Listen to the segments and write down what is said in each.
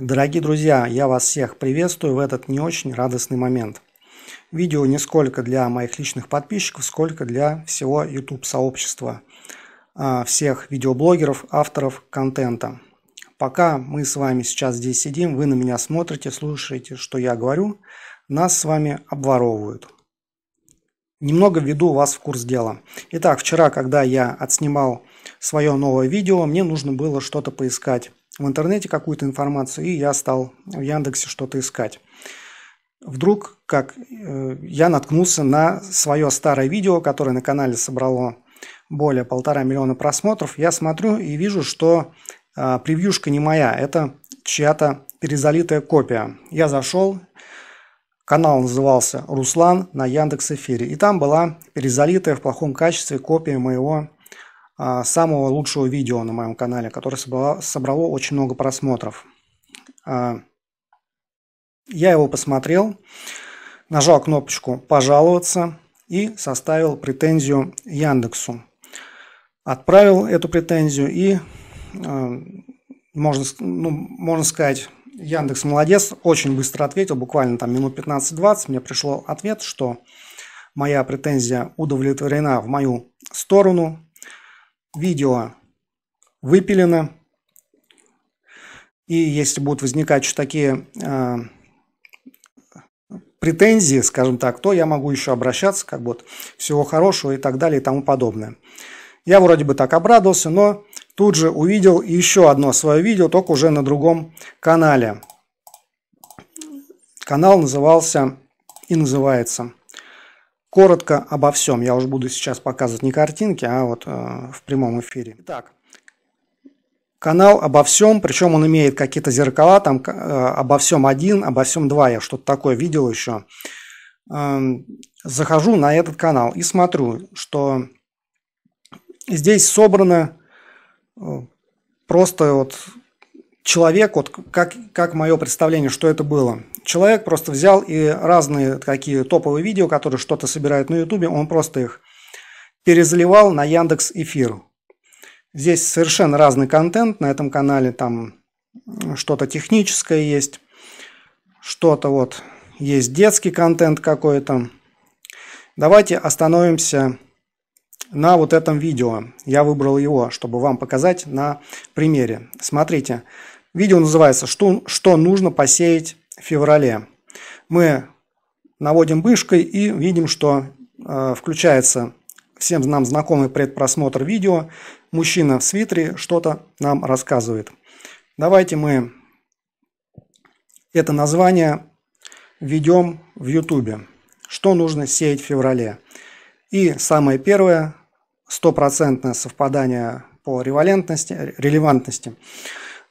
Дорогие друзья, я вас всех приветствую в этот не очень радостный момент. Видео не сколько для моих личных подписчиков, сколько для всего YouTube-сообщества, а, всех видеоблогеров, авторов контента. Пока мы с вами сейчас здесь сидим, вы на меня смотрите, слушаете, что я говорю, нас с вами обворовывают. Немного введу вас в курс дела. Итак, вчера, когда я отснимал свое новое видео, мне нужно было что-то поискать в интернете какую-то информацию, и я стал в Яндексе что-то искать. Вдруг, как э, я наткнулся на свое старое видео, которое на канале собрало более полтора миллиона просмотров, я смотрю и вижу, что э, превьюшка не моя, это чья-то перезалитая копия. Я зашел, канал назывался «Руслан» на Яндекс Эфире, и там была перезалитая в плохом качестве копия моего а, самого лучшего видео на моем канале, которое собрало, собрало очень много просмотров. А, я его посмотрел, нажал кнопочку «Пожаловаться» и составил претензию Яндексу. Отправил эту претензию и, а, можно, ну, можно сказать, Яндекс молодец, очень быстро ответил, буквально там минут 15-20 мне пришло ответ, что моя претензия удовлетворена в мою сторону, видео выпилено. И если будут возникать еще такие э, претензии, скажем так, то я могу еще обращаться, как вот всего хорошего и так далее и тому подобное. Я вроде бы так обрадовался, но тут же увидел еще одно свое видео, только уже на другом канале. Канал назывался и называется коротко обо всем. Я уже буду сейчас показывать не картинки, а вот э, в прямом эфире. Итак, канал обо всем, причем он имеет какие-то зеркала, там э, обо всем один, обо всем два, я что-то такое видел еще. Э, эм, захожу на этот канал и смотрю, что здесь собрано э, просто вот человек, вот как, как мое представление, что это было. Человек просто взял и разные такие топовые видео, которые что-то собирают на Ютубе, он просто их перезаливал на Яндекс Эфир. Здесь совершенно разный контент на этом канале, там что-то техническое есть, что-то вот есть детский контент какой-то. Давайте остановимся на вот этом видео. Я выбрал его, чтобы вам показать на примере. Смотрите. Смотрите. Видео называется «Что, что нужно посеять в феврале». Мы наводим мышкой и видим, что э, включается всем нам знакомый предпросмотр видео. Мужчина в свитере что-то нам рассказывает. Давайте мы это название введем в YouTube. Что нужно сеять в феврале? И самое первое, стопроцентное совпадание по релевантности. релевантности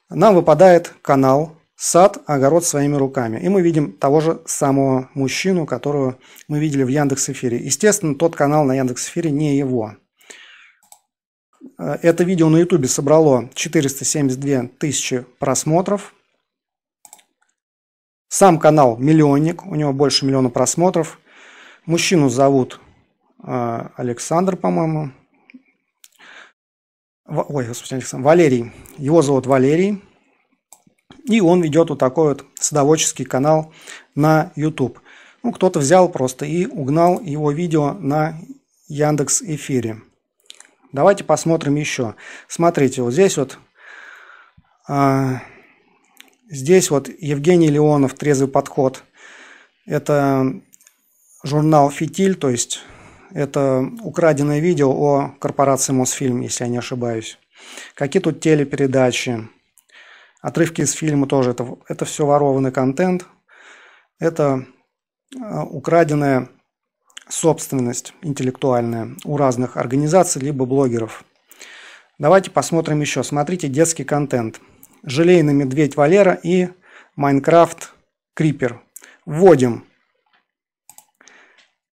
нам выпадает канал «Сад, огород своими руками». И мы видим того же самого мужчину, которого мы видели в Яндекс Эфире. Естественно, тот канал на Яндекс Эфире не его. Э, это видео на Ютубе собрало 472 тысячи просмотров. Сам канал «Миллионник», у него больше миллиона просмотров. Мужчину зовут э, Александр, по-моему, Ой, господи, Александр, Валерий. Его зовут Валерий. И он ведет вот такой вот садоводческий канал на YouTube. Ну, кто-то взял просто и угнал его видео на Яндекс Эфире. Давайте посмотрим еще. Смотрите, вот здесь вот, а, здесь вот Евгений Леонов, трезвый подход. Это журнал «Фитиль», то есть это украденное видео о корпорации Мосфильм, если я не ошибаюсь. Какие тут телепередачи, отрывки из фильма тоже. Это, это все ворованный контент. Это а, украденная собственность интеллектуальная у разных организаций либо блогеров. Давайте посмотрим еще. Смотрите детский контент. Желейный медведь Валера и Майнкрафт Крипер. Вводим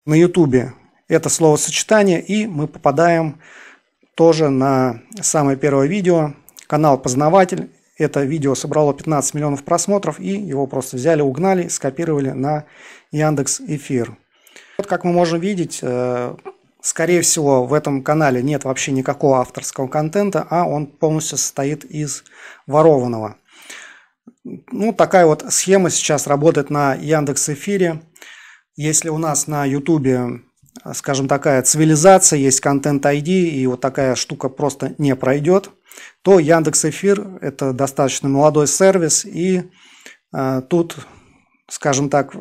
на Ютубе это словосочетание, и мы попадаем тоже на самое первое видео, канал «Познаватель». Это видео собрало 15 миллионов просмотров, и его просто взяли, угнали, скопировали на Яндекс Эфир. Вот как мы можем видеть, э, скорее всего, в этом канале нет вообще никакого авторского контента, а он полностью состоит из ворованного. Ну, такая вот схема сейчас работает на Яндекс Эфире. Если у нас на Ютубе скажем, такая цивилизация, есть контент ID, и вот такая штука просто не пройдет, то Яндекс Эфир – это достаточно молодой сервис, и э, тут, скажем так,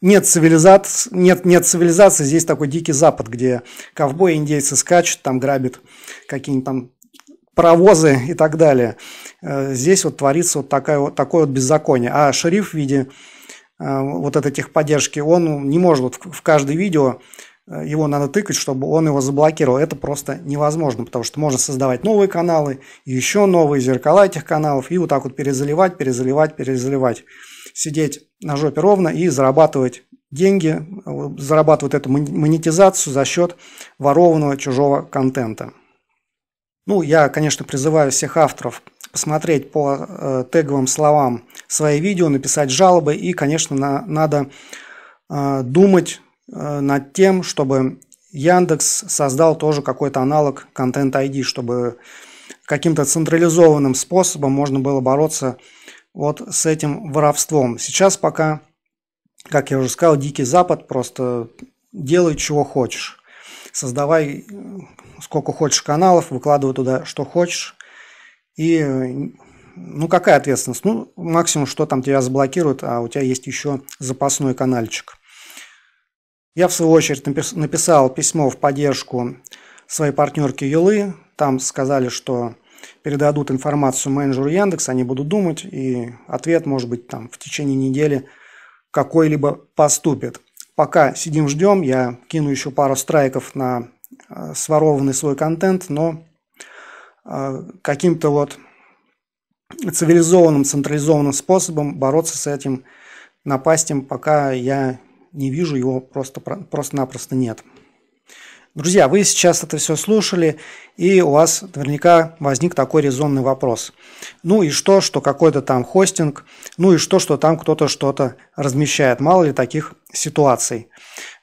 нет, цивилизации, нет, нет цивилизации, здесь такой дикий запад, где ковбои, индейцы скачут, там грабят какие-нибудь там паровозы и так далее. Э, здесь вот творится вот, такая, вот такое вот беззаконие. А шериф в виде Э, вот этой техподдержки, он не может вот в каждое видео э, его надо тыкать, чтобы он его заблокировал. Это просто невозможно, потому что можно создавать новые каналы, еще новые зеркала этих каналов, и вот так вот перезаливать, перезаливать, перезаливать. Сидеть на жопе ровно и зарабатывать деньги, э, зарабатывать эту монетизацию за счет ворованного чужого контента. Ну, я, конечно, призываю всех авторов – посмотреть по э, теговым словам свои видео, написать жалобы и, конечно, на, надо э, думать э, над тем, чтобы Яндекс создал тоже какой-то аналог Content ID, чтобы каким-то централизованным способом можно было бороться вот с этим воровством. Сейчас пока, как я уже сказал, Дикий Запад просто делай, чего хочешь. Создавай э, сколько хочешь каналов, выкладывай туда, что хочешь. И э, ну какая ответственность? Ну, максимум, что там тебя заблокируют, а у тебя есть еще запасной каналчик. Я, в свою очередь, написал письмо в поддержку своей партнерки Юлы. Там сказали, что передадут информацию менеджеру Яндекс, они будут думать, и ответ, может быть, там в течение недели какой-либо поступит. Пока сидим ждем, я кину еще пару страйков на э, сворованный свой контент, но а, каким-то вот цивилизованным, централизованным способом бороться с этим напастем, пока я не вижу его просто, просто-напросто нет. Друзья, вы сейчас это все слушали, и у вас наверняка возник такой резонный вопрос. Ну и что, что какой-то там хостинг, ну и что, что там кто-то что-то размещает. Мало ли таких ситуаций.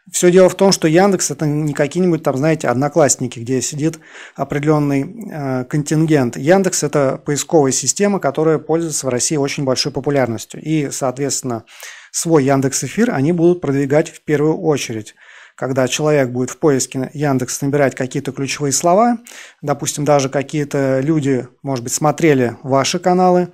Все дело в том, что Яндекс это не какие-нибудь там, знаете, одноклассники, где сидит определенный э, контингент. Яндекс это поисковая система, которая пользуется в России очень большой популярностью. И, соответственно, свой Яндекс Эфир они будут продвигать в первую очередь когда человек будет в поиске Яндекс набирать какие-то ключевые слова, допустим, даже какие-то люди, может быть, смотрели ваши каналы,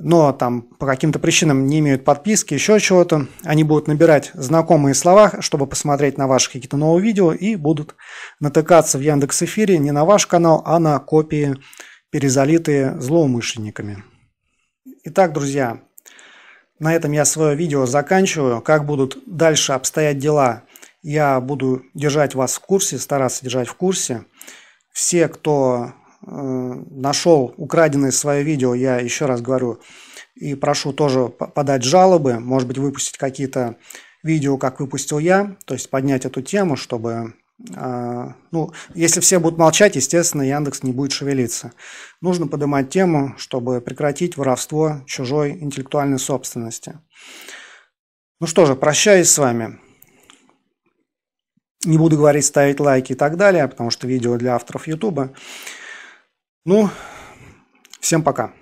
но там по каким-то причинам не имеют подписки, еще чего-то, они будут набирать знакомые слова, чтобы посмотреть на ваши какие-то новые видео и будут натыкаться в Яндекс Эфире не на ваш канал, а на копии, перезалитые злоумышленниками. Итак, друзья, на этом я свое видео заканчиваю. Как будут дальше обстоять дела, я буду держать вас в курсе, стараться держать в курсе. Все, кто Э, нашел украденное свое видео, я еще раз говорю, и прошу тоже подать жалобы, может быть, выпустить какие-то видео, как выпустил я, то есть поднять эту тему, чтобы... Э, ну, если все будут молчать, естественно, Яндекс не будет шевелиться. Нужно поднимать тему, чтобы прекратить воровство чужой интеллектуальной собственности. Ну что же, прощаюсь с вами. Не буду говорить ставить лайки и так далее, потому что видео для авторов Ютуба. Ну, всем пока.